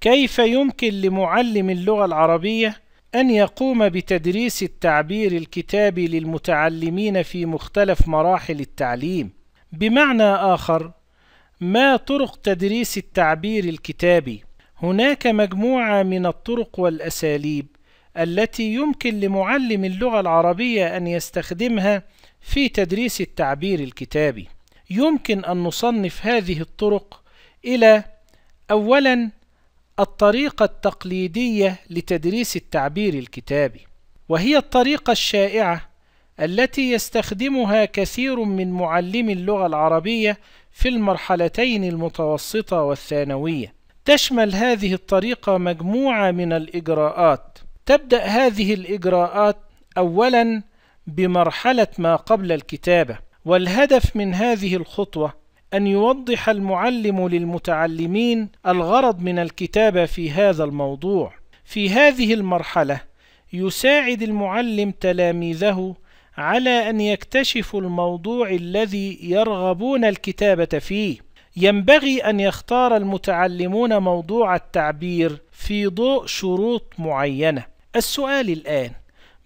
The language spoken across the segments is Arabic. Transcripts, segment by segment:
كيف يمكن لمعلم اللغة العربية أن يقوم بتدريس التعبير الكتابي للمتعلمين في مختلف مراحل التعليم؟ بمعنى آخر، ما طرق تدريس التعبير الكتابي؟ هناك مجموعة من الطرق والأساليب التي يمكن لمعلم اللغة العربية أن يستخدمها في تدريس التعبير الكتابي. يمكن أن نصنف هذه الطرق إلى: أولاً الطريقة التقليدية لتدريس التعبير الكتابي، وهي الطريقة الشائعة التي يستخدمها كثير من معلمي اللغة العربية في المرحلتين المتوسطة والثانوية. تشمل هذه الطريقة مجموعة من الإجراءات. تبدأ هذه الإجراءات أولاً بمرحلة ما قبل الكتابة، والهدف من هذه الخطوة أن يوضح المعلم للمتعلمين الغرض من الكتابة في هذا الموضوع. في هذه المرحلة يساعد المعلم تلاميذه على أن يكتشفوا الموضوع الذي يرغبون الكتابة فيه. ينبغي أن يختار المتعلمون موضوع التعبير في ضوء شروط معينة. السؤال الآن: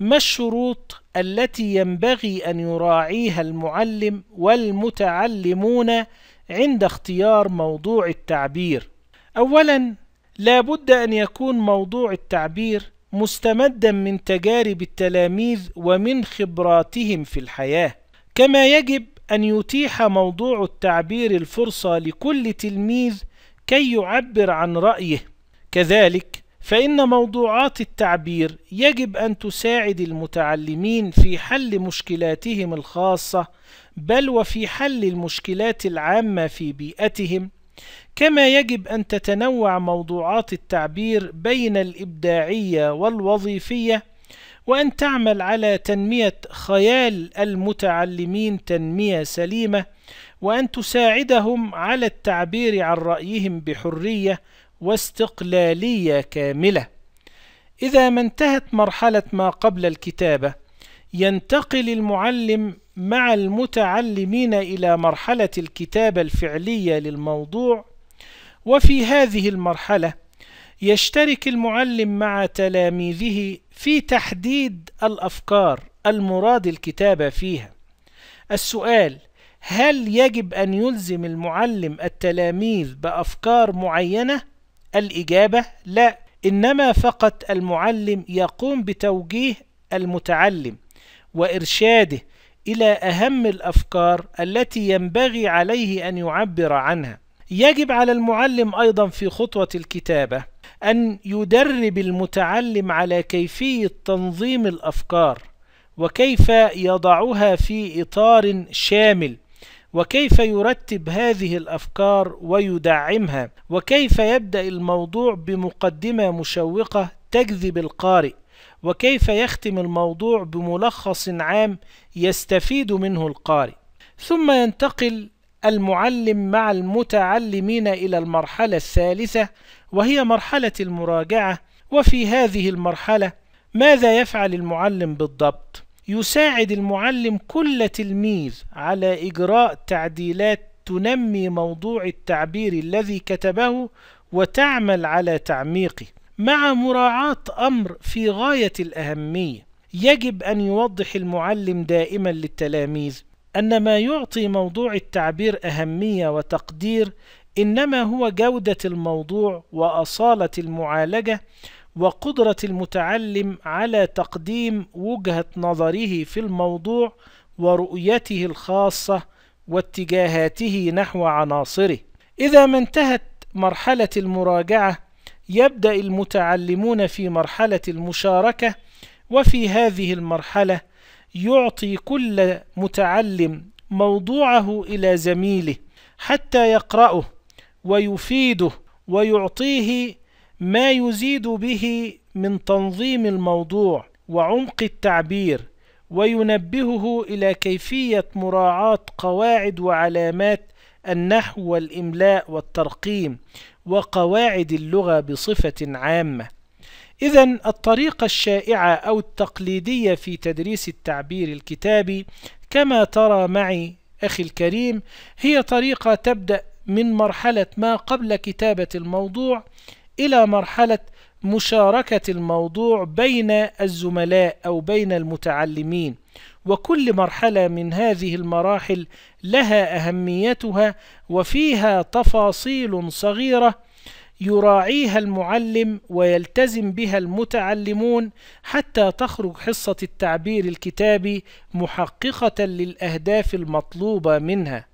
ما الشروط التي ينبغي أن يراعيها المعلم والمتعلمون عند اختيار موضوع التعبير أولا لا بد أن يكون موضوع التعبير مستمدا من تجارب التلاميذ ومن خبراتهم في الحياة كما يجب أن يتيح موضوع التعبير الفرصة لكل تلميذ كي يعبر عن رأيه كذلك فإن موضوعات التعبير يجب أن تساعد المتعلمين في حل مشكلاتهم الخاصة بل وفي حل المشكلات العامة في بيئتهم كما يجب أن تتنوع موضوعات التعبير بين الإبداعية والوظيفية وأن تعمل على تنمية خيال المتعلمين تنمية سليمة وأن تساعدهم على التعبير عن رأيهم بحرية واستقلالية كاملة إذا ما انتهت مرحلة ما قبل الكتابة ينتقل المعلم مع المتعلمين إلى مرحلة الكتابة الفعلية للموضوع وفي هذه المرحلة يشترك المعلم مع تلاميذه في تحديد الأفكار المراد الكتابة فيها السؤال هل يجب أن يلزم المعلم التلاميذ بأفكار معينة الإجابة لا إنما فقط المعلم يقوم بتوجيه المتعلم وإرشاده إلى أهم الأفكار التي ينبغي عليه أن يعبر عنها يجب على المعلم أيضا في خطوة الكتابة أن يدرب المتعلم على كيفية تنظيم الأفكار وكيف يضعها في إطار شامل وكيف يرتب هذه الأفكار ويدعمها وكيف يبدأ الموضوع بمقدمة مشوقة تجذب القارئ وكيف يختم الموضوع بملخص عام يستفيد منه القارئ ثم ينتقل المعلم مع المتعلمين إلى المرحلة الثالثة وهي مرحلة المراجعة وفي هذه المرحلة ماذا يفعل المعلم بالضبط؟ يساعد المعلم كل تلميذ على إجراء تعديلات تنمي موضوع التعبير الذي كتبه وتعمل على تعميقه مع مراعاة أمر في غاية الأهمية يجب أن يوضح المعلم دائما للتلاميذ أن ما يعطي موضوع التعبير أهمية وتقدير إنما هو جودة الموضوع وأصالة المعالجة وقدرة المتعلم على تقديم وجهة نظره في الموضوع ورؤيته الخاصة واتجاهاته نحو عناصره إذا ما انتهت مرحلة المراجعة يبدأ المتعلمون في مرحلة المشاركة وفي هذه المرحلة يعطي كل متعلم موضوعه إلى زميله حتى يقرأه ويفيده ويعطيه ما يزيد به من تنظيم الموضوع وعمق التعبير وينبهه إلى كيفية مراعاة قواعد وعلامات النحو والإملاء والترقيم وقواعد اللغة بصفة عامة إذا الطريقة الشائعة أو التقليدية في تدريس التعبير الكتابي كما ترى معي أخي الكريم هي طريقة تبدأ من مرحلة ما قبل كتابة الموضوع إلى مرحلة مشاركة الموضوع بين الزملاء أو بين المتعلمين وكل مرحلة من هذه المراحل لها أهميتها وفيها تفاصيل صغيرة يراعيها المعلم ويلتزم بها المتعلمون حتى تخرج حصة التعبير الكتابي محققة للأهداف المطلوبة منها